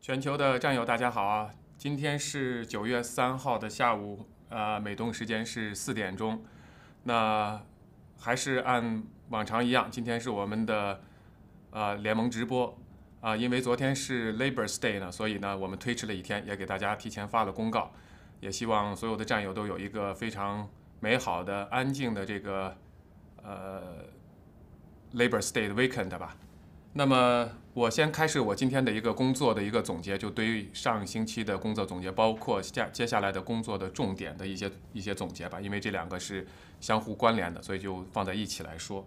全球的战友，大家好啊！今天是九月三号的下午，呃，美东时间是四点钟。那还是按往常一样，今天是我们的呃联盟直播啊，因为昨天是 Labor Day 呢，所以呢我们推迟了一天，也给大家提前发了公告。也希望所有的战友都有一个非常美好的、安静的这个呃 Labor Day 的 weekend 吧。那么。我先开始我今天的一个工作的一个总结，就对于上星期的工作总结，包括下接下来的工作的重点的一些一些总结吧。因为这两个是相互关联的，所以就放在一起来说。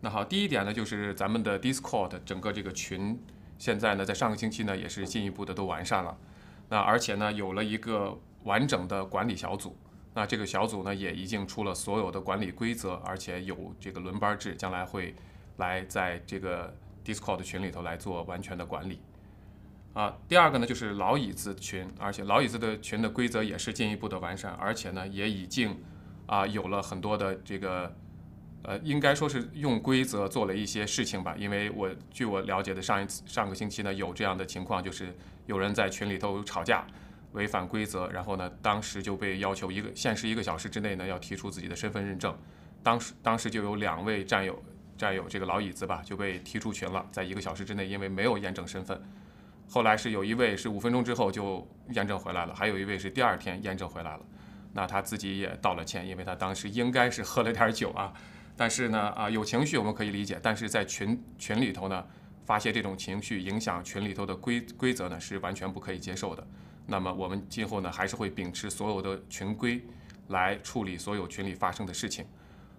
那好，第一点呢，就是咱们的 Discord 整个这个群，现在呢在上个星期呢也是进一步的都完善了。那而且呢有了一个完整的管理小组，那这个小组呢也已经出了所有的管理规则，而且有这个轮班制，将来会来在这个。Discord 群里头来做完全的管理，啊，第二个呢就是老椅子群，而且老椅子的群的规则也是进一步的完善，而且呢也已经，啊有了很多的这个，呃应该说是用规则做了一些事情吧，因为我据我了解的上一次上个星期呢有这样的情况，就是有人在群里头吵架，违反规则，然后呢当时就被要求一个限时一个小时之内呢要提出自己的身份认证，当时当时就有两位战友。这儿有这个老椅子吧，就被踢出群了。在一个小时之内，因为没有验证身份，后来是有一位是五分钟之后就验证回来了，还有一位是第二天验证回来了。那他自己也道了歉，因为他当时应该是喝了点酒啊。但是呢，啊，有情绪我们可以理解，但是在群群里头呢，发泄这种情绪影响群里头的规规则呢，是完全不可以接受的。那么我们今后呢，还是会秉持所有的群规来处理所有群里发生的事情。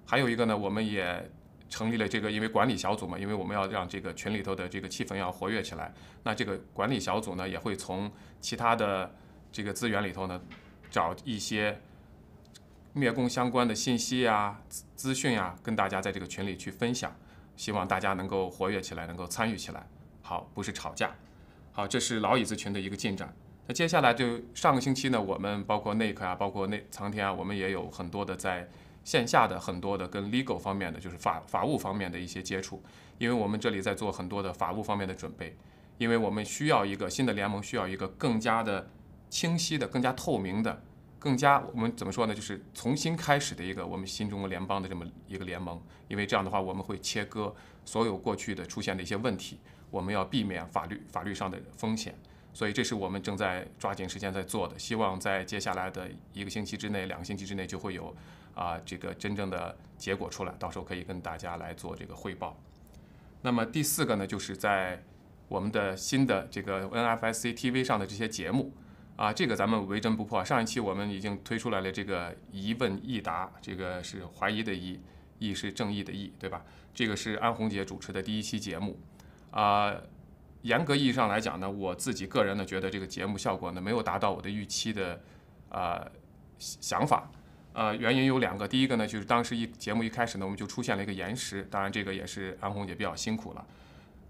还有一个呢，我们也。成立了这个，因为管理小组嘛，因为我们要让这个群里头的这个气氛要活跃起来。那这个管理小组呢，也会从其他的这个资源里头呢，找一些灭工相关的信息呀、资资讯呀，跟大家在这个群里去分享。希望大家能够活跃起来，能够参与起来。好，不是吵架。好，这是老椅子群的一个进展。那接下来就上个星期呢，我们包括内科啊，包括内苍天啊，我们也有很多的在。线下的很多的跟 legal 方面的就是法法务方面的一些接触，因为我们这里在做很多的法务方面的准备，因为我们需要一个新的联盟，需要一个更加的清晰的、更加透明的、更加我们怎么说呢？就是重新开始的一个我们新中国联邦的这么一个联盟，因为这样的话我们会切割所有过去的出现的一些问题，我们要避免法律法律上的风险，所以这是我们正在抓紧时间在做的，希望在接下来的一个星期之内、两个星期之内就会有。啊，这个真正的结果出来，到时候可以跟大家来做这个汇报。那么第四个呢，就是在我们的新的这个 NFSCTV 上的这些节目，啊，这个咱们为真不破。上一期我们已经推出来了这个一问一答，这个是怀疑的疑，一，是正义的义，对吧？这个是安红姐主持的第一期节目，啊，严格意义上来讲呢，我自己个人呢觉得这个节目效果呢没有达到我的预期的，啊，想法。呃，原因有两个。第一个呢，就是当时一节目一开始呢，我们就出现了一个延时，当然这个也是安红姐比较辛苦了。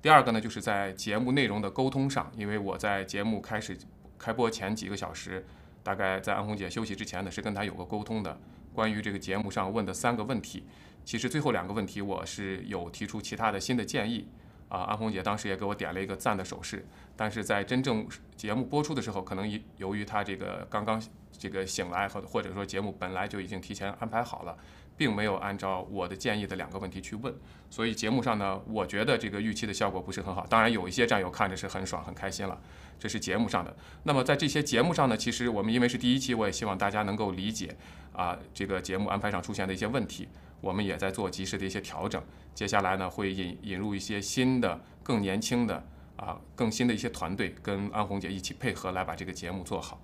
第二个呢，就是在节目内容的沟通上，因为我在节目开始开播前几个小时，大概在安红姐休息之前呢，是跟她有个沟通的，关于这个节目上问的三个问题，其实最后两个问题我是有提出其他的新的建议。啊，安红姐当时也给我点了一个赞的手势，但是在真正节目播出的时候，可能由于她这个刚刚这个醒来者或者说节目本来就已经提前安排好了，并没有按照我的建议的两个问题去问，所以节目上呢，我觉得这个预期的效果不是很好。当然有一些战友看着是很爽很开心了，这是节目上的。那么在这些节目上呢，其实我们因为是第一期，我也希望大家能够理解啊，这个节目安排上出现的一些问题。我们也在做及时的一些调整，接下来呢会引引入一些新的、更年轻的啊、更新的一些团队，跟安红姐一起配合来把这个节目做好。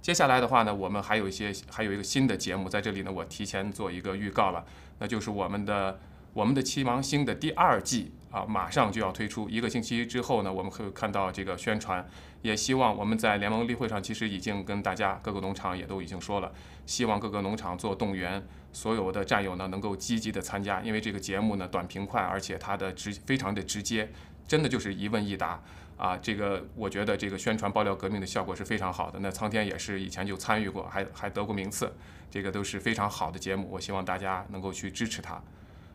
接下来的话呢，我们还有一些还有一个新的节目在这里呢，我提前做一个预告了，那就是我们的我们的《七芒星》的第二季。啊，马上就要推出，一个星期之后呢，我们会看到这个宣传。也希望我们在联盟例会上，其实已经跟大家各个农场也都已经说了，希望各个农场做动员，所有的战友呢能够积极的参加，因为这个节目呢短平快，而且它的直非常的直接，真的就是一问一答啊。这个我觉得这个宣传爆料革命的效果是非常好的。那苍天也是以前就参与过，还还得过名次，这个都是非常好的节目，我希望大家能够去支持它。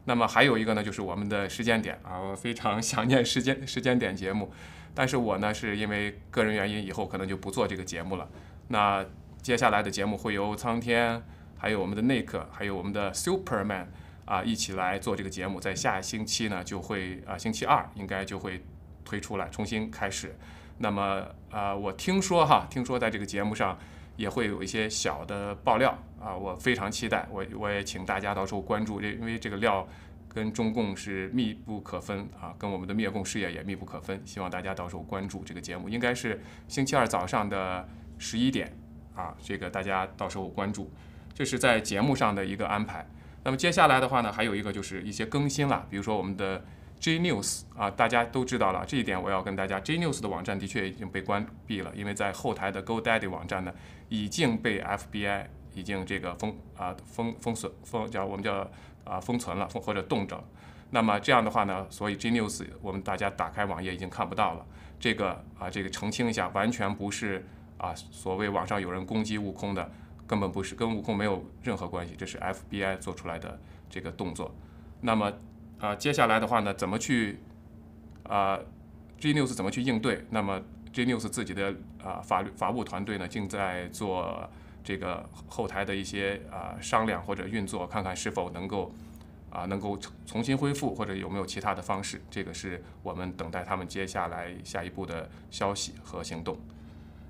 那么还有一个呢，就是我们的时间点啊，我非常想念时间 时间点节目，但是我呢是因为个人原因，以后可能就不做这个节目了。那接下来的节目会由苍天，还有我们的内克，还有我们的 Superman 啊，一起来做这个节目。在下星期呢，就会啊星期二应该就会推出来重新开始。那么啊，我听说哈，听说在这个节目上也会有一些小的爆料。啊，我非常期待，我我也请大家到时候关注这，因为这个料跟中共是密不可分啊，跟我们的灭共事业也密不可分。希望大家到时候关注这个节目，应该是星期二早上的十一点啊，这个大家到时候关注，这是在节目上的一个安排。那么接下来的话呢，还有一个就是一些更新了，比如说我们的 G News 啊，大家都知道了这一点，我要跟大家，G News 的网站的确已经被关闭了，因为在后台的 Go Daddy 网站呢已经被 FBI。已经这个封啊封封存封叫我们叫啊封存了封或者冻着。那么这样的话呢，所以 Genius 我们大家打开网页已经看不到了。这个啊这个澄清一下，完全不是啊所谓网上有人攻击悟空的，根本不是跟悟空没有任何关系，这是 FBI 做出来的这个动作。那么啊接下来的话呢，怎么去啊 Genius 怎么去应对？那么 Genius 自己的啊法律法务团队呢，正在做。这个后台的一些啊商量或者运作，看看是否能够啊能够重新恢复，或者有没有其他的方式。这个是我们等待他们接下来下一步的消息和行动。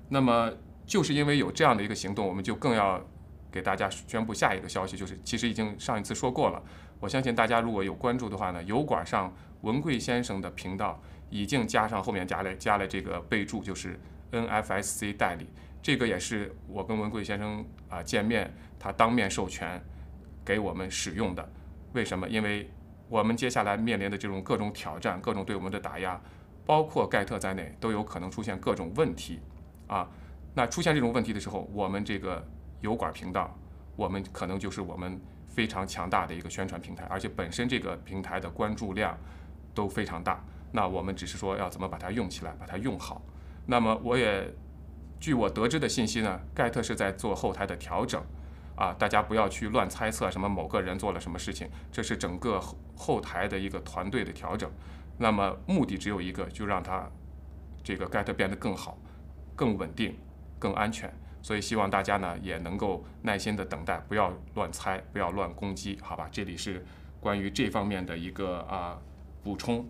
那么就是因为有这样的一个行动，我们就更要给大家宣布下一个消息，就是其实已经上一次说过了。我相信大家如果有关注的话呢，油管上文贵先生的频道已经加上后面加了加了这个备注，就是。NFSC 代理，这个也是我跟文贵先生啊见面，他当面授权给我们使用的。为什么？因为我们接下来面临的这种各种挑战，各种对我们的打压，包括盖特在内，都有可能出现各种问题啊。那出现这种问题的时候，我们这个油管频道，我们可能就是我们非常强大的一个宣传平台，而且本身这个平台的关注量都非常大。那我们只是说要怎么把它用起来，把它用好。那么，我也据我得知的信息呢，盖特是在做后台的调整，啊，大家不要去乱猜测什么某个人做了什么事情，这是整个后后台的一个团队的调整。那么目的只有一个，就让他这个盖特变得更好、更稳定、更安全。所以希望大家呢也能够耐心的等待，不要乱猜，不要乱攻击，好吧？这里是关于这方面的一个啊补充。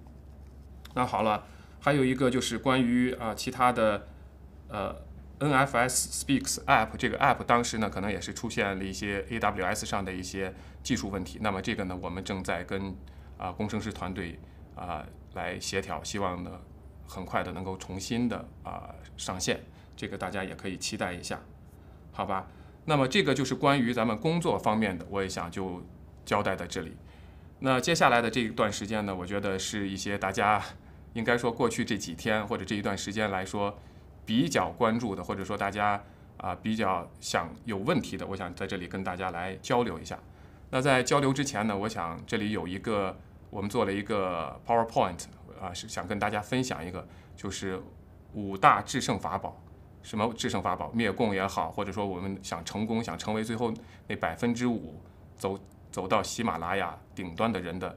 那好了。还有一个就是关于啊其他的，呃，NFS speaks app 这个 app 当时呢可能也是出现了一些 AWS 上的一些技术问题。那么这个呢我们正在跟啊工程师团队啊来协调，希望呢很快的能够重新的啊上线。这个大家也可以期待一下，好吧？那么这个就是关于咱们工作方面的，我也想就交代在这里。那接下来的这一段时间呢，我觉得是一些大家。应该说，过去这几天或者这一段时间来说，比较关注的，或者说大家啊比较想有问题的，我想在这里跟大家来交流一下。那在交流之前呢，我想这里有一个我们做了一个 PowerPoint，啊，是想跟大家分享一个，就是五大制胜法宝，什么制胜法宝？灭共也好，或者说我们想成功、想成为最后那百分之五走走到喜马拉雅顶端的人的。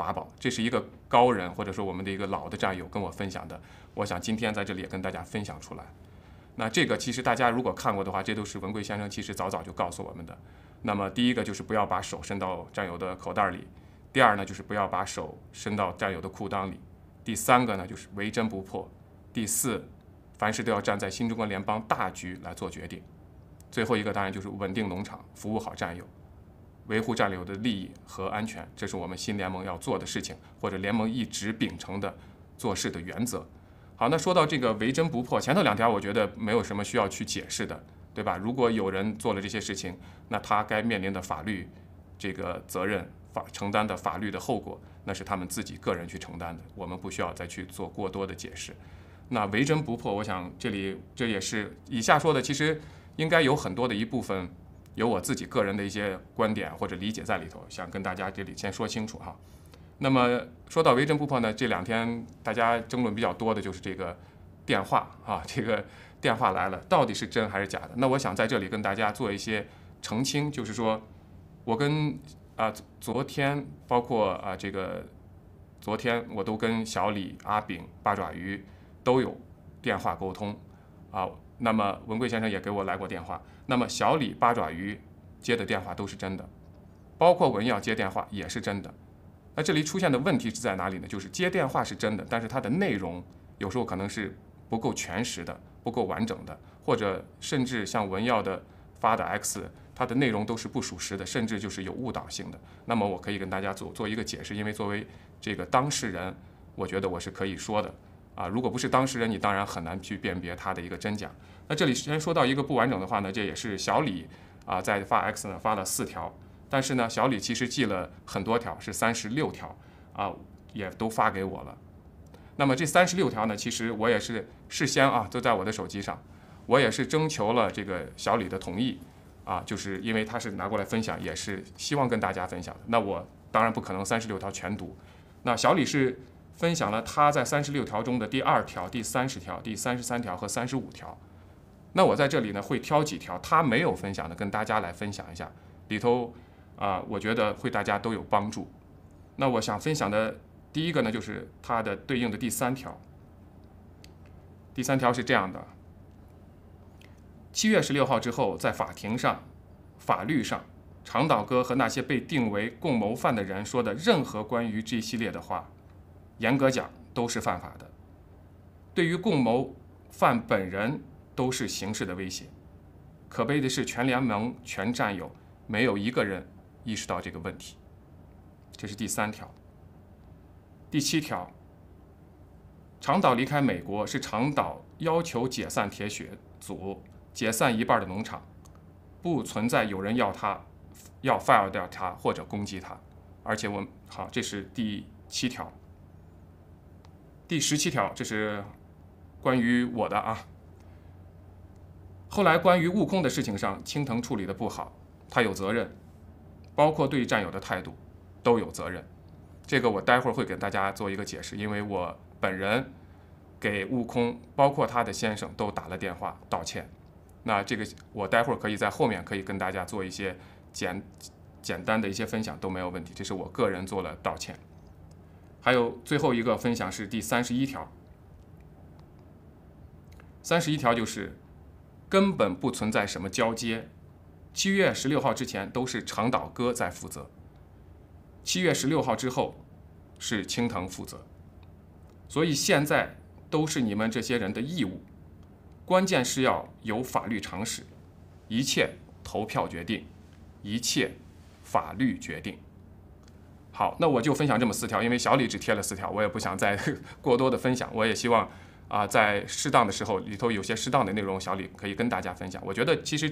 法宝，这是一个高人或者说我们的一个老的战友跟我分享的，我想今天在这里也跟大家分享出来。那这个其实大家如果看过的话，这都是文贵先生其实早早就告诉我们的。那么第一个就是不要把手伸到战友的口袋里，第二呢就是不要把手伸到战友的裤裆里，第三个呢就是唯真不破，第四，凡事都要站在新中国联邦大局来做决定，最后一个当然就是稳定农场，服务好战友。维护战友有的利益和安全，这是我们新联盟要做的事情，或者联盟一直秉承的做事的原则。好，那说到这个“维真不破”，前头两条我觉得没有什么需要去解释的，对吧？如果有人做了这些事情，那他该面临的法律这个责任、法承担的法律的后果，那是他们自己个人去承担的，我们不需要再去做过多的解释。那“维真不破”，我想这里这也是以下说的，其实应该有很多的一部分。有我自己个人的一些观点或者理解在里头，想跟大家这里先说清楚哈。那么说到维珍不破呢，这两天大家争论比较多的就是这个电话啊，这个电话来了到底是真还是假的？那我想在这里跟大家做一些澄清，就是说，我跟啊昨天，包括啊这个昨天，我都跟小李、阿炳、八爪鱼都有电话沟通啊。那么文贵先生也给我来过电话。那么小李八爪鱼接的电话都是真的，包括文耀接电话也是真的。那这里出现的问题是在哪里呢？就是接电话是真的，但是它的内容有时候可能是不够全实的、不够完整的，或者甚至像文耀的发的 X，它的内容都是不属实的，甚至就是有误导性的。那么我可以跟大家做做一个解释，因为作为这个当事人，我觉得我是可以说的。啊，如果不是当事人，你当然很难去辨别他的一个真假。那这里先说到一个不完整的话呢，这也是小李啊在发 X 呢发了四条，但是呢，小李其实寄了很多条，是三十六条啊，也都发给我了。那么这三十六条呢，其实我也是事先啊都在我的手机上，我也是征求了这个小李的同意啊，就是因为他是拿过来分享，也是希望跟大家分享的。那我当然不可能三十六条全读，那小李是。分享了他在三十六条中的第二条、第三十条、第三十三条和三十五条。那我在这里呢会挑几条他没有分享的，跟大家来分享一下。里头啊，我觉得会大家都有帮助。那我想分享的第一个呢，就是他的对应的第三条。第三条是这样的：七月十六号之后，在法庭上、法律上，长岛哥和那些被定为共谋犯的人说的任何关于这系列的话。严格讲都是犯法的。对于共谋犯本人都是刑事的威胁。可悲的是，全联盟全战友没有一个人意识到这个问题。这是第三条。第七条，长岛离开美国是长岛要求解散铁血组，解散一半的农场，不存在有人要他要 file 掉他或者攻击他。而且我好，这是第七条。第十七条，这是关于我的啊。后来关于悟空的事情上，青藤处理的不好，他有责任，包括对战友的态度都有责任。这个我待会儿会给大家做一个解释，因为我本人给悟空，包括他的先生都打了电话道歉。那这个我待会儿可以在后面可以跟大家做一些简简单的一些分享都没有问题，这是我个人做了道歉。还有最后一个分享是第三十一条，三十一条就是根本不存在什么交接，七月十六号之前都是长岛哥在负责，七月十六号之后是青藤负责，所以现在都是你们这些人的义务，关键是要有法律常识，一切投票决定，一切法律决定。好，那我就分享这么四条，因为小李只贴了四条，我也不想再 过多的分享。我也希望，啊，在适当的时候，里头有些适当的内容，小李可以跟大家分享。我觉得其实，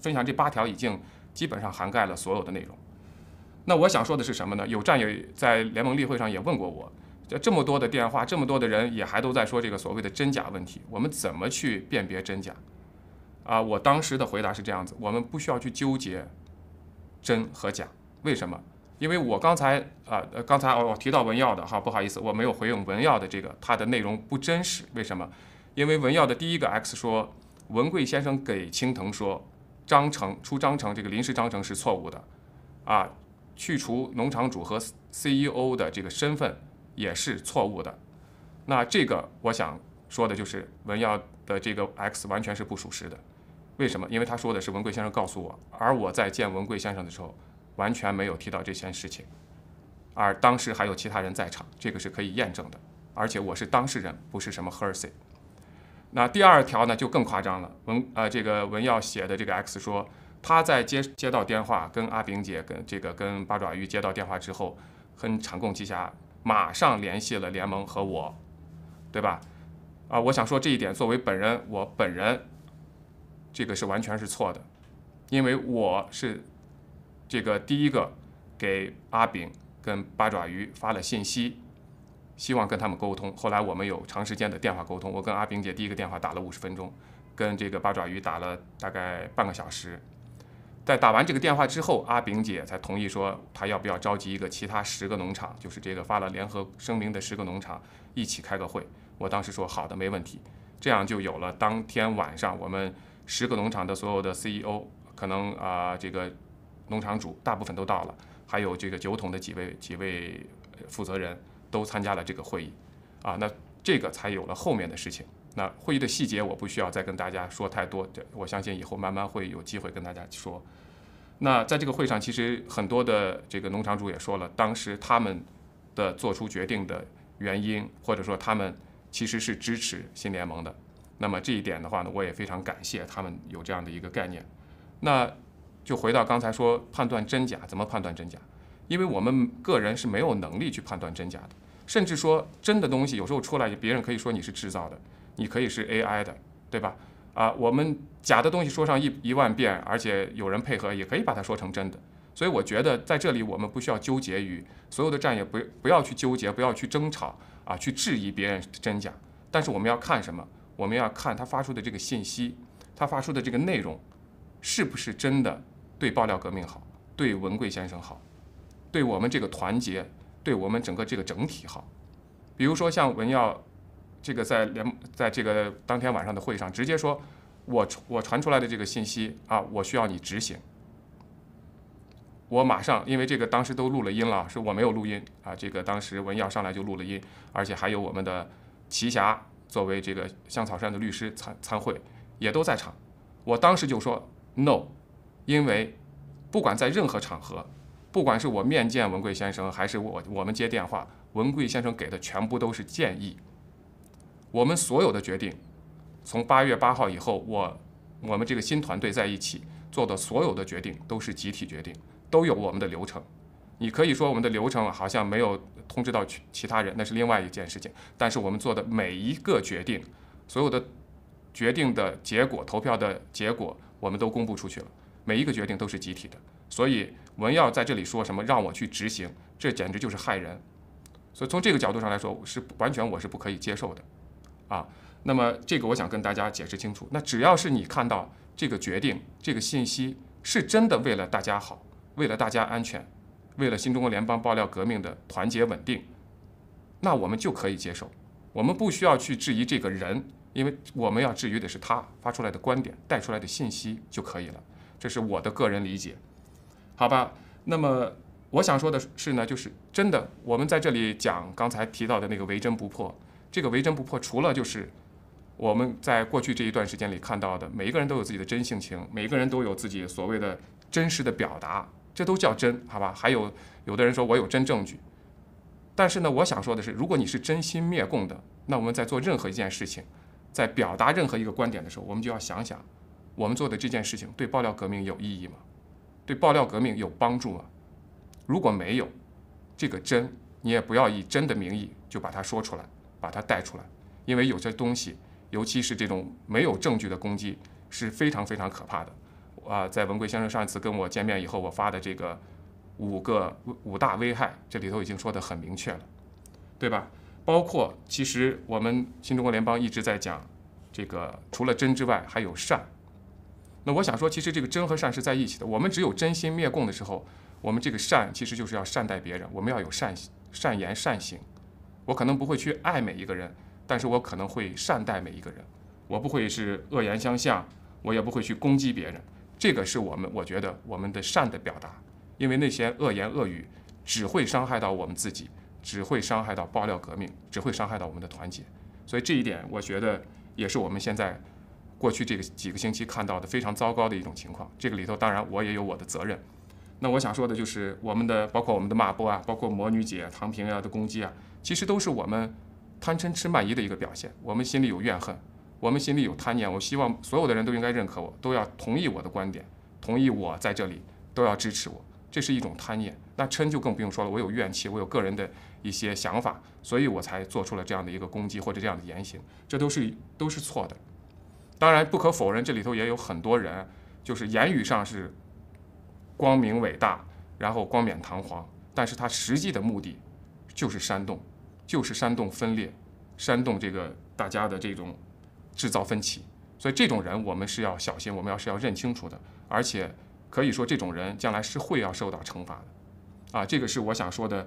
分享这八条已经基本上涵盖了所有的内容。那我想说的是什么呢？有战友在联盟例会上也问过我，这这么多的电话，这么多的人，也还都在说这个所谓的真假问题，我们怎么去辨别真假？啊，我当时的回答是这样子：我们不需要去纠结真和假，为什么？因为我刚才啊，刚才我提到文耀的哈，不好意思，我没有回应文耀的这个，他的内容不真实。为什么？因为文耀的第一个 X 说，文贵先生给青藤说，章程出章程这个临时章程是错误的，啊，去除农场主和 CEO 的这个身份也是错误的。那这个我想说的就是文耀的这个 X 完全是不属实的。为什么？因为他说的是文贵先生告诉我，而我在见文贵先生的时候。完全没有提到这件事情，而当时还有其他人在场，这个是可以验证的。而且我是当事人，不是什么 h e r s e y 那第二条呢，就更夸张了。文啊，这个文耀写的这个 X 说，他在接接到电话，跟阿炳姐、跟这个、跟八爪鱼接到电话之后，跟长弓奇侠马上联系了联盟和我，对吧？啊，我想说这一点，作为本人，我本人这个是完全是错的，因为我是。这个第一个给阿炳跟八爪鱼发了信息，希望跟他们沟通。后来我们有长时间的电话沟通，我跟阿炳姐第一个电话打了五十分钟，跟这个八爪鱼打了大概半个小时。在打完这个电话之后，阿炳姐才同意说，她要不要召集一个其他十个农场，就是这个发了联合声明的十个农场一起开个会。我当时说好的，没问题。这样就有了当天晚上我们十个农场的所有的 CEO，可能啊这个。农场主大部分都到了，还有这个酒桶的几位几位负责人，都参加了这个会议，啊，那这个才有了后面的事情。那会议的细节我不需要再跟大家说太多，这我相信以后慢慢会有机会跟大家说。那在这个会上，其实很多的这个农场主也说了，当时他们的做出决定的原因，或者说他们其实是支持新联盟的。那么这一点的话呢，我也非常感谢他们有这样的一个概念。那。就回到刚才说判断真假，怎么判断真假？因为我们个人是没有能力去判断真假的，甚至说真的东西有时候出来，别人可以说你是制造的，你可以是 AI 的，对吧？啊，我们假的东西说上一一万遍，而且有人配合，也可以把它说成真的。所以我觉得在这里我们不需要纠结于所有的战，也不不要去纠结，不要去争吵啊，去质疑别人真假。但是我们要看什么？我们要看他发出的这个信息，他发出的这个内容，是不是真的？对爆料革命好，对文贵先生好，对我们这个团结，对我们整个这个整体好。比如说像文耀，这个在联在这个当天晚上的会上，直接说，我我传出来的这个信息啊，我需要你执行。我马上，因为这个当时都录了音了，是我没有录音啊。这个当时文耀上来就录了音，而且还有我们的奇侠作为这个香草山的律师参参会，也都在场。我当时就说 no。因为，不管在任何场合，不管是我面见文贵先生，还是我我们接电话，文贵先生给的全部都是建议。我们所有的决定，从八月八号以后，我我们这个新团队在一起做的所有的决定都是集体决定，都有我们的流程。你可以说我们的流程好像没有通知到其他人，那是另外一件事情。但是我们做的每一个决定，所有的决定的结果、投票的结果，我们都公布出去了。每一个决定都是集体的，所以文耀在这里说什么让我去执行，这简直就是害人。所以从这个角度上来说，是完全我是不可以接受的，啊。那么这个我想跟大家解释清楚，那只要是你看到这个决定、这个信息是真的，为了大家好，为了大家安全，为了新中国联邦爆料革命的团结稳定，那我们就可以接受，我们不需要去质疑这个人，因为我们要质疑的是他发出来的观点带出来的信息就可以了。这是我的个人理解，好吧？那么我想说的是呢，就是真的，我们在这里讲刚才提到的那个“唯真不破”。这个“唯真不破”除了就是我们在过去这一段时间里看到的，每一个人都有自己的真性情，每一个人都有自己所谓的真实的表达，这都叫真，好吧？还有有的人说我有真证据，但是呢，我想说的是，如果你是真心灭共的，那我们在做任何一件事情，在表达任何一个观点的时候，我们就要想想。我们做的这件事情对爆料革命有意义吗？对爆料革命有帮助吗？如果没有，这个真你也不要以真的名义就把它说出来，把它带出来，因为有些东西，尤其是这种没有证据的攻击，是非常非常可怕的。啊，在文贵先生上一次跟我见面以后，我发的这个五个五大危害，这里头已经说得很明确了，对吧？包括其实我们新中国联邦一直在讲，这个除了真之外还有善。那我想说，其实这个真和善是在一起的。我们只有真心灭共的时候，我们这个善其实就是要善待别人。我们要有善善言善行。我可能不会去爱每一个人，但是我可能会善待每一个人。我不会是恶言相向，我也不会去攻击别人。这个是我们我觉得我们的善的表达，因为那些恶言恶语只会伤害到我们自己，只会伤害到爆料革命，只会伤害到我们的团结。所以这一点，我觉得也是我们现在。过去这个几个星期看到的非常糟糕的一种情况，这个里头当然我也有我的责任。那我想说的就是，我们的包括我们的马波啊，包括魔女姐、唐平啊的攻击啊，其实都是我们贪嗔痴慢疑的一个表现。我们心里有怨恨，我们心里有贪念。我希望所有的人都应该认可我，都要同意我的观点，同意我在这里，都要支持我。这是一种贪念。那嗔就更不用说了，我有怨气，我有个人的一些想法，所以我才做出了这样的一个攻击或者这样的言行，这都是都是错的。当然，不可否认，这里头也有很多人，就是言语上是光明伟大，然后光冕堂皇，但是他实际的目的就是煽动，就是煽动分裂，煽动这个大家的这种制造分歧。所以，这种人我们是要小心，我们要是要认清楚的。而且，可以说这种人将来是会要受到惩罚的。啊，这个是我想说的，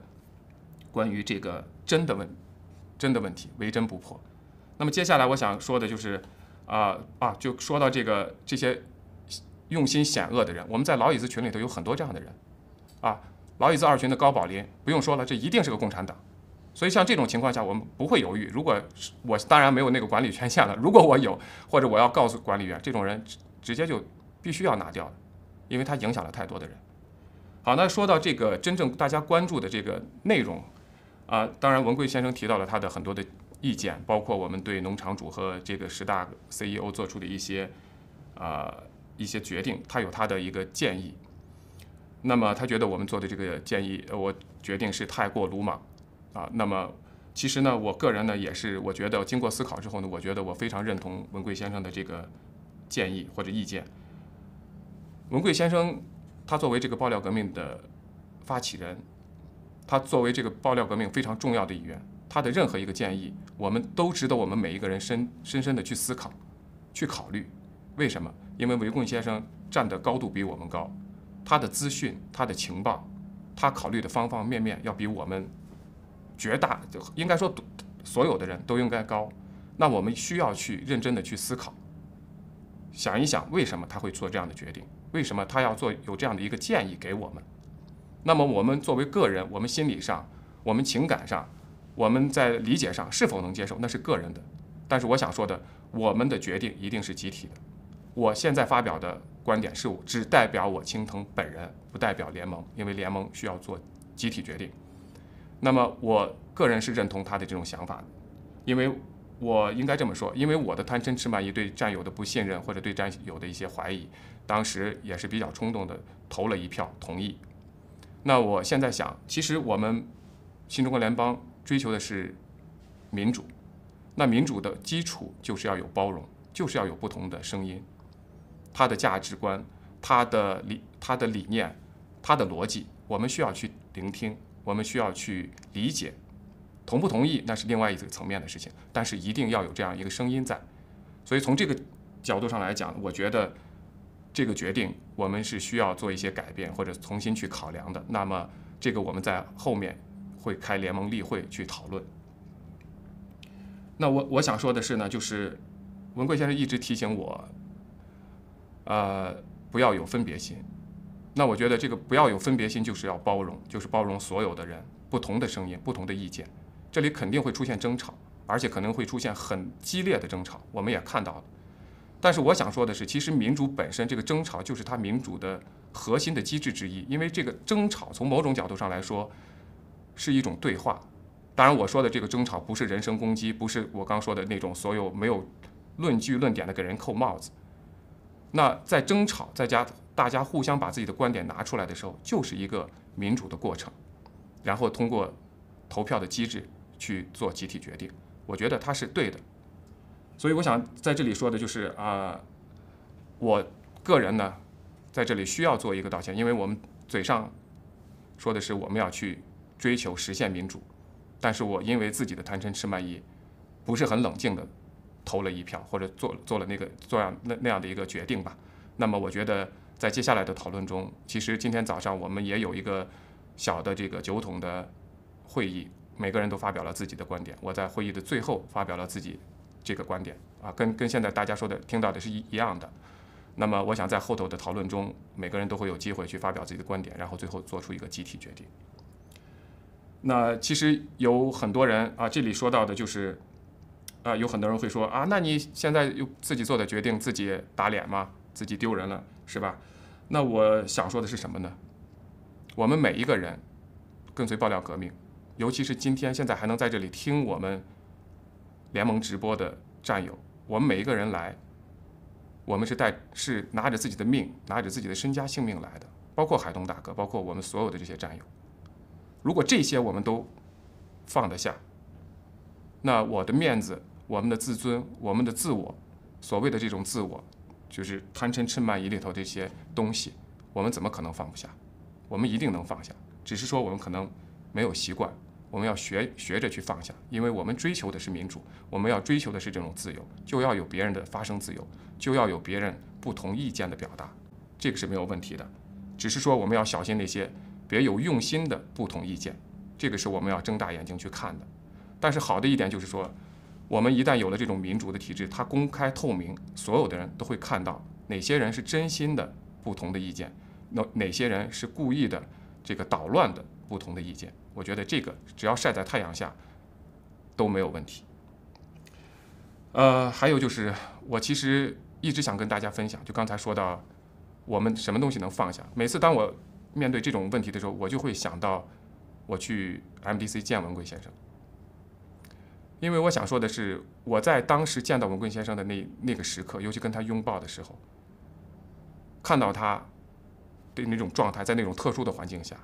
关于这个真的问真的问题，唯真不破。那么，接下来我想说的就是。啊啊！就说到这个这些用心险恶的人，我们在老椅子群里头有很多这样的人，啊，老椅子二群的高宝林不用说了，这一定是个共产党。所以像这种情况下，我们不会犹豫。如果我当然没有那个管理权限了，如果我有，或者我要告诉管理员，这种人直接就必须要拿掉，因为他影响了太多的人。好，那说到这个真正大家关注的这个内容，啊，当然文贵先生提到了他的很多的。意见包括我们对农场主和这个十大 CEO 做出的一些，呃，一些决定，他有他的一个建议，那么他觉得我们做的这个建议，我决定是太过鲁莽，啊，那么，其实呢，我个人呢也是，我觉得经过思考之后呢，我觉得我非常认同文贵先生的这个建议或者意见。文贵先生，他作为这个爆料革命的发起人，他作为这个爆料革命非常重要的一员。他的任何一个建议，我们都值得我们每一个人深深深的去思考，去考虑。为什么？因为维贡先生站的高度比我们高，他的资讯、他的情报，他考虑的方方面面要比我们，绝大就应该说，所有的人都应该高。那我们需要去认真的去思考，想一想为什么他会做这样的决定，为什么他要做有这样的一个建议给我们。那么，我们作为个人，我们心理上，我们情感上。我们在理解上是否能接受，那是个人的，但是我想说的，我们的决定一定是集体的。我现在发表的观点是我只代表我青藤本人，不代表联盟，因为联盟需要做集体决定。那么我个人是认同他的这种想法的，因为我应该这么说，因为我的贪嗔痴慢疑对战友的不信任或者对战友的一些怀疑，当时也是比较冲动的投了一票同意。那我现在想，其实我们新中国联邦。追求的是民主，那民主的基础就是要有包容，就是要有不同的声音，他的价值观，他的理他的理念，他的逻辑，我们需要去聆听，我们需要去理解，同不同意那是另外一个层面的事情，但是一定要有这样一个声音在，所以从这个角度上来讲，我觉得这个决定我们是需要做一些改变或者重新去考量的。那么这个我们在后面。会开联盟例会去讨论。那我我想说的是呢，就是文贵先生一直提醒我，呃，不要有分别心。那我觉得这个不要有分别心，就是要包容，就是包容所有的人、不同的声音、不同的意见。这里肯定会出现争吵，而且可能会出现很激烈的争吵，我们也看到了。但是我想说的是，其实民主本身这个争吵就是它民主的核心的机制之一，因为这个争吵从某种角度上来说。是一种对话，当然我说的这个争吵不是人身攻击，不是我刚说的那种所有没有论据、论点的给人扣帽子。那在争吵再加大家互相把自己的观点拿出来的时候，就是一个民主的过程，然后通过投票的机制去做集体决定。我觉得他是对的，所以我想在这里说的就是啊，我个人呢，在这里需要做一个道歉，因为我们嘴上说的是我们要去。追求实现民主，但是我因为自己的贪嗔痴慢疑，不是很冷静的投了一票，或者做做了那个做样那那样的一个决定吧。那么我觉得在接下来的讨论中，其实今天早上我们也有一个小的这个酒桶的会议，每个人都发表了自己的观点。我在会议的最后发表了自己这个观点啊，跟跟现在大家说的听到的是一一样的。那么我想在后头的讨论中，每个人都会有机会去发表自己的观点，然后最后做出一个集体决定。那其实有很多人啊，这里说到的就是，啊，有很多人会说啊，那你现在又自己做的决定自己打脸吗？自己丢人了是吧？那我想说的是什么呢？我们每一个人跟随爆料革命，尤其是今天现在还能在这里听我们联盟直播的战友，我们每一个人来，我们是带是拿着自己的命，拿着自己的身家性命来的，包括海东大哥，包括我们所有的这些战友。如果这些我们都放得下，那我的面子、我们的自尊、我们的自我，所谓的这种自我，就是贪嗔痴慢疑里头这些东西，我们怎么可能放不下？我们一定能放下，只是说我们可能没有习惯，我们要学学着去放下。因为我们追求的是民主，我们要追求的是这种自由，就要有别人的发生自由，就要有别人不同意见的表达，这个是没有问题的。只是说我们要小心那些。别有用心的不同意见，这个是我们要睁大眼睛去看的。但是好的一点就是说，我们一旦有了这种民主的体制，它公开透明，所有的人都会看到哪些人是真心的不同的意见，那哪些人是故意的这个捣乱的不同的意见。我觉得这个只要晒在太阳下，都没有问题。呃，还有就是，我其实一直想跟大家分享，就刚才说到，我们什么东西能放下？每次当我。面对这种问题的时候，我就会想到我去 MDC 见文贵先生，因为我想说的是，我在当时见到文贵先生的那那个时刻，尤其跟他拥抱的时候，看到他的那种状态，在那种特殊的环境下，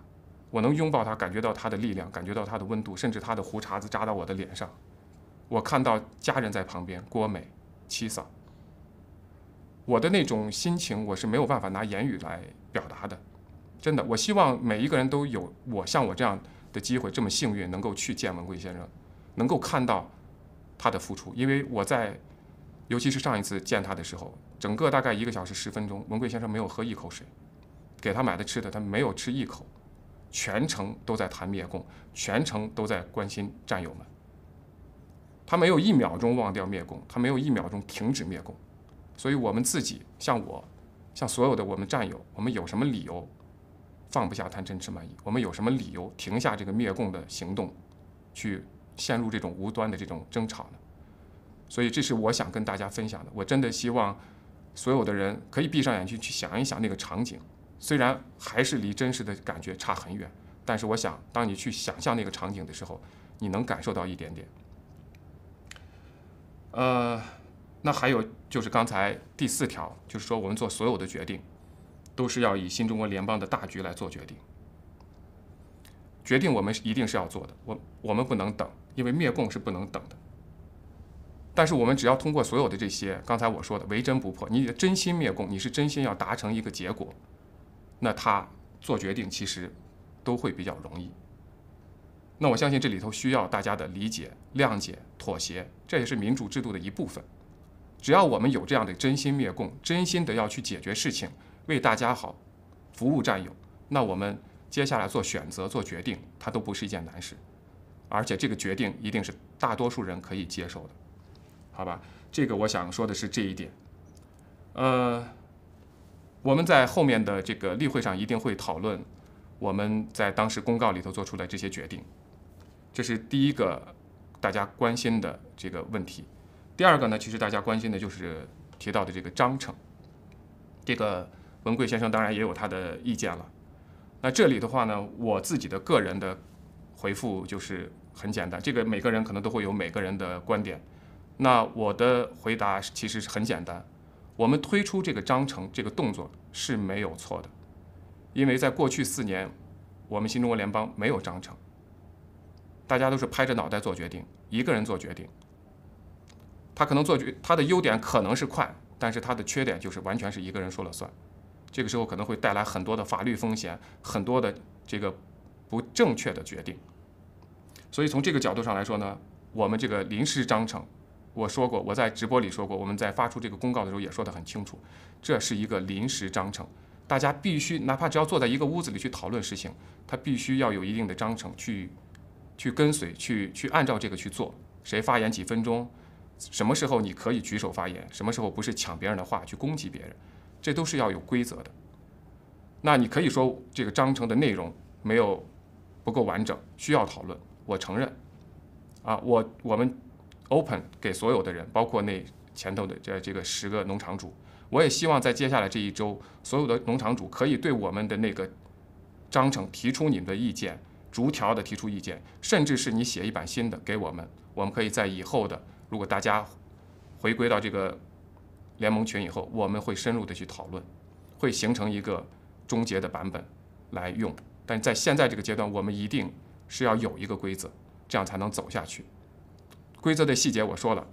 我能拥抱他，感觉到他的力量，感觉到他的温度，甚至他的胡茬子扎到我的脸上，我看到家人在旁边，郭美、七嫂，我的那种心情，我是没有办法拿言语来表达的。真的，我希望每一个人都有我像我这样的机会，这么幸运能够去见文贵先生，能够看到他的付出。因为我在，尤其是上一次见他的时候，整个大概一个小时十分钟，文贵先生没有喝一口水，给他买的吃的他没有吃一口，全程都在谈灭共，全程都在关心战友们。他没有一秒钟忘掉灭共，他没有一秒钟停止灭共，所以我们自己像我，像所有的我们战友，我们有什么理由？放不下贪嗔痴慢疑，我们有什么理由停下这个灭共的行动，去陷入这种无端的这种争吵呢？所以，这是我想跟大家分享的。我真的希望所有的人可以闭上眼睛去想一想那个场景，虽然还是离真实的感觉差很远，但是我想，当你去想象那个场景的时候，你能感受到一点点。呃，那还有就是刚才第四条，就是说我们做所有的决定。都是要以新中国联邦的大局来做决定。决定我们一定是要做的，我我们不能等，因为灭共是不能等的。但是我们只要通过所有的这些，刚才我说的，为真不破，你的真心灭共，你是真心要达成一个结果，那他做决定其实都会比较容易。那我相信这里头需要大家的理解、谅解、妥协，这也是民主制度的一部分。只要我们有这样的真心灭共，真心的要去解决事情。为大家好，服务战友，那我们接下来做选择、做决定，它都不是一件难事，而且这个决定一定是大多数人可以接受的，好吧？这个我想说的是这一点。呃，我们在后面的这个例会上一定会讨论我们在当时公告里头做出的这些决定，这是第一个大家关心的这个问题。第二个呢，其实大家关心的就是提到的这个章程，这个。文贵先生当然也有他的意见了。那这里的话呢，我自己的个人的回复就是很简单。这个每个人可能都会有每个人的观点。那我的回答其实是很简单。我们推出这个章程，这个动作是没有错的，因为在过去四年，我们新中国联邦没有章程，大家都是拍着脑袋做决定，一个人做决定。他可能做决他的优点可能是快，但是他的缺点就是完全是一个人说了算。这个时候可能会带来很多的法律风险，很多的这个不正确的决定。所以从这个角度上来说呢，我们这个临时章程，我说过，我在直播里说过，我们在发出这个公告的时候也说得很清楚，这是一个临时章程，大家必须哪怕只要坐在一个屋子里去讨论事情，他必须要有一定的章程去去跟随，去去按照这个去做。谁发言几分钟，什么时候你可以举手发言，什么时候不是抢别人的话去攻击别人。这都是要有规则的。那你可以说这个章程的内容没有不够完整，需要讨论。我承认，啊，我我们 open 给所有的人，包括那前头的这这个十个农场主。我也希望在接下来这一周，所有的农场主可以对我们的那个章程提出你们的意见，逐条的提出意见，甚至是你写一版新的给我们，我们可以在以后的如果大家回归到这个。联盟群以后，我们会深入的去讨论，会形成一个终结的版本来用。但在现在这个阶段，我们一定是要有一个规则，这样才能走下去。规则的细节我说了，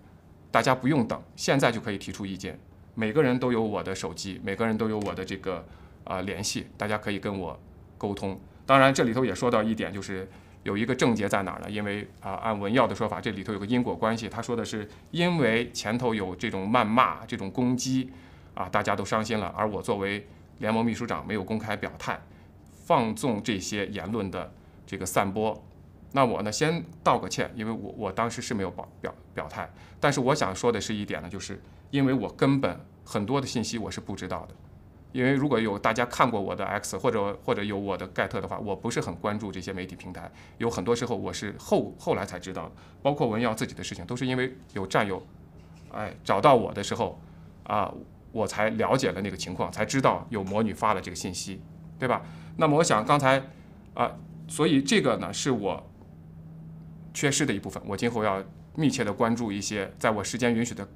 大家不用等，现在就可以提出意见。每个人都有我的手机，每个人都有我的这个啊联系，大家可以跟我沟通。当然，这里头也说到一点，就是。有一个症结在哪儿呢？因为啊，按文耀的说法，这里头有个因果关系。他说的是，因为前头有这种谩骂、这种攻击，啊，大家都伤心了。而我作为联盟秘书长，没有公开表态，放纵这些言论的这个散播。那我呢，先道个歉，因为我我当时是没有表表态。但是我想说的是一点呢，就是因为我根本很多的信息我是不知道的。因为如果有大家看过我的 X 或者或者有我的盖特的话，我不是很关注这些媒体平台。有很多时候我是后后来才知道，包括文耀自己的事情，都是因为有战友，哎，找到我的时候，啊，我才了解了那个情况，才知道有魔女发了这个信息，对吧？那么我想刚才，啊，所以这个呢是我缺失的一部分，我今后要密切的关注一些，在我时间允许的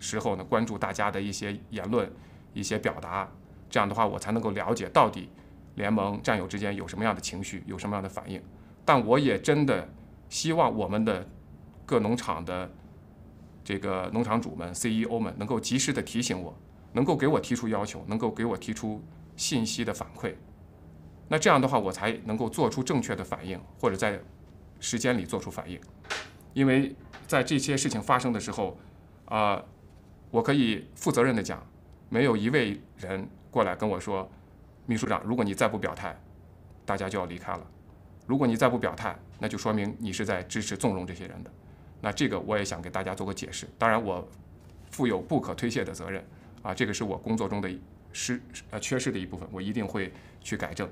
时候呢，关注大家的一些言论、一些表达。这样的话，我才能够了解到底联盟战友之间有什么样的情绪，有什么样的反应。但我也真的希望我们的各农场的这个农场主们、CEO 们能够及时的提醒我，能够给我提出要求，能够给我提出信息的反馈。那这样的话，我才能够做出正确的反应，或者在时间里做出反应。因为在这些事情发生的时候，啊，我可以负责任的讲，没有一位人。过来跟我说，秘书长，如果你再不表态，大家就要离开了。如果你再不表态，那就说明你是在支持纵容这些人的。那这个我也想给大家做个解释。当然，我负有不可推卸的责任啊，这个是我工作中的失呃缺失的一部分，我一定会去改正。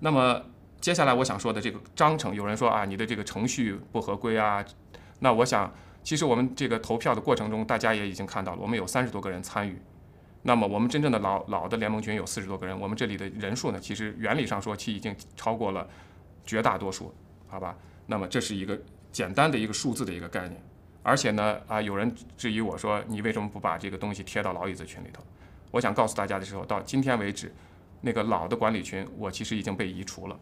那么接下来我想说的这个章程，有人说啊，你的这个程序不合规啊。那我想，其实我们这个投票的过程中，大家也已经看到了，我们有三十多个人参与。那么我们真正的老老的联盟群有四十多个人，我们这里的人数呢，其实原理上说，其已经超过了绝大多数，好吧？那么这是一个简单的一个数字的一个概念，而且呢，啊，有人质疑我说，你为什么不把这个东西贴到老椅子群里头？我想告诉大家的时候，到今天为止，那个老的管理群我其实已经被移除了，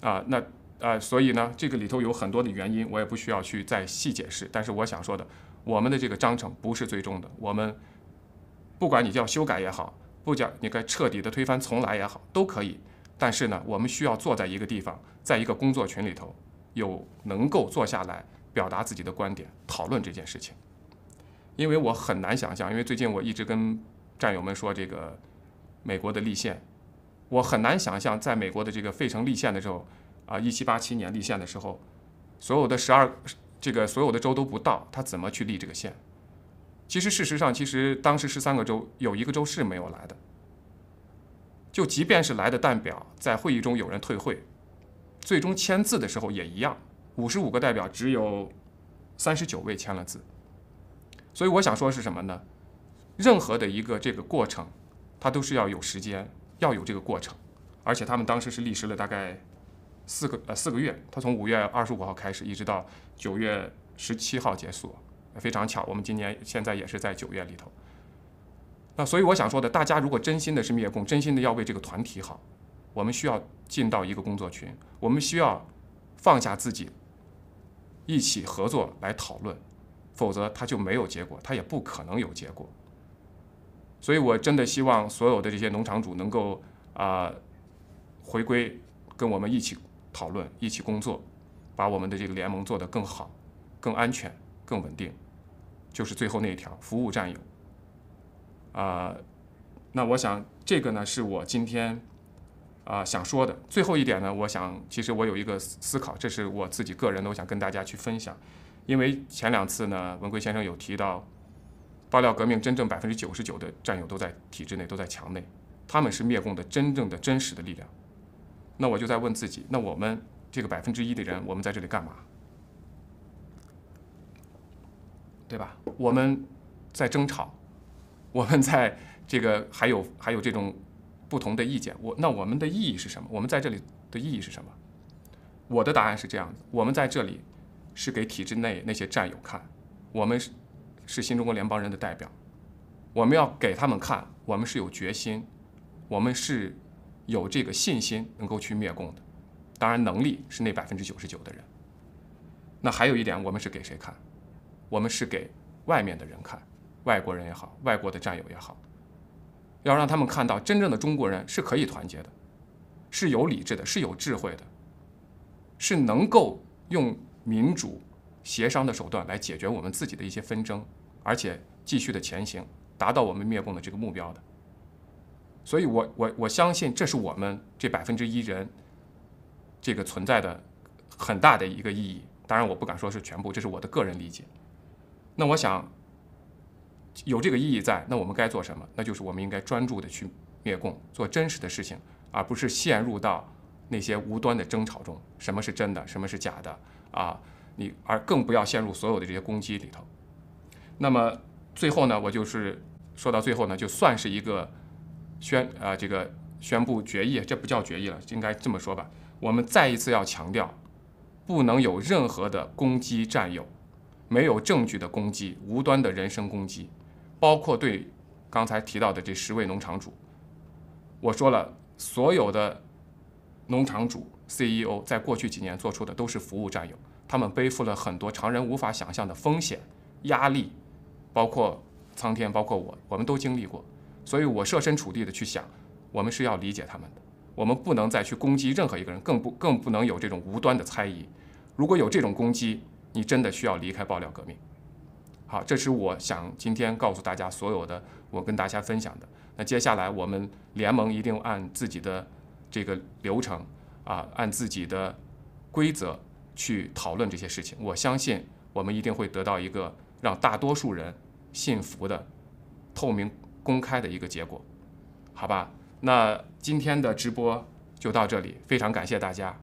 啊，那啊，所以呢，这个里头有很多的原因，我也不需要去再细解释。但是我想说的，我们的这个章程不是最终的，我们。不管你叫修改也好，不叫你该彻底的推翻重来也好，都可以。但是呢，我们需要坐在一个地方，在一个工作群里头，有能够坐下来表达自己的观点，讨论这件事情。因为我很难想象，因为最近我一直跟战友们说这个美国的立宪，我很难想象，在美国的这个费城立宪的时候，啊，一七八七年立宪的时候，所有的十二这个所有的州都不到，他怎么去立这个宪？其实，事实上，其实当时十三个州有一个州是没有来的。就即便是来的代表在会议中有人退会，最终签字的时候也一样，五十五个代表只有三十九位签了字。所以我想说是什么呢？任何的一个这个过程，它都是要有时间，要有这个过程。而且他们当时是历时了大概四个呃四个月，他从五月二十五号开始，一直到九月十七号结束。非常巧，我们今年现在也是在九月里头。那所以我想说的，大家如果真心的是灭共，真心的要为这个团体好，我们需要进到一个工作群，我们需要放下自己，一起合作来讨论，否则他就没有结果，他也不可能有结果。所以我真的希望所有的这些农场主能够啊，回归跟我们一起讨论，一起工作，把我们的这个联盟做得更好、更安全、更稳定。就是最后那一条服务战友。啊，那我想这个呢是我今天啊想说的最后一点呢。我想其实我有一个思思考，这是我自己个人的，我想跟大家去分享。因为前两次呢，文贵先生有提到，爆料革命真正百分之九十九的战友都在体制内，都在墙内，他们是灭共的真正的真实的力量。那我就在问自己，那我们这个百分之一的人，我们在这里干嘛？对吧？我们，在争吵，我们在这个还有还有这种不同的意见。我那我们的意义是什么？我们在这里的意义是什么？我的答案是这样子：我们在这里是给体制内那些战友看，我们是是新中国联邦人的代表，我们要给他们看，我们是有决心，我们是有这个信心能够去灭共的。当然，能力是那百分之九十九的人。那还有一点，我们是给谁看？我们是给外面的人看，外国人也好，外国的战友也好，要让他们看到真正的中国人是可以团结的，是有理智的，是有智慧的，是能够用民主协商的手段来解决我们自己的一些纷争，而且继续的前行，达到我们灭共的这个目标的。所以，我我我相信这是我们这百分之一人这个存在的很大的一个意义。当然，我不敢说是全部，这是我的个人理解。那我想，有这个意义在，那我们该做什么？那就是我们应该专注的去灭共，做真实的事情，而不是陷入到那些无端的争吵中。什么是真的，什么是假的？啊，你而更不要陷入所有的这些攻击里头。那么最后呢，我就是说到最后呢，就算是一个宣啊，这个宣布决议，这不叫决议了，应该这么说吧。我们再一次要强调，不能有任何的攻击战友。没有证据的攻击，无端的人身攻击，包括对刚才提到的这十位农场主。我说了，所有的农场主 CEO 在过去几年做出的都是服务占有，他们背负了很多常人无法想象的风险、压力，包括苍天，包括我，我们都经历过，所以我设身处地的去想，我们是要理解他们的，我们不能再去攻击任何一个人，更不更不能有这种无端的猜疑。如果有这种攻击，你真的需要离开爆料革命。好，这是我想今天告诉大家所有的，我跟大家分享的。那接下来我们联盟一定按自己的这个流程啊，按自己的规则去讨论这些事情。我相信我们一定会得到一个让大多数人信服的透明公开的一个结果，好吧？那今天的直播就到这里，非常感谢大家。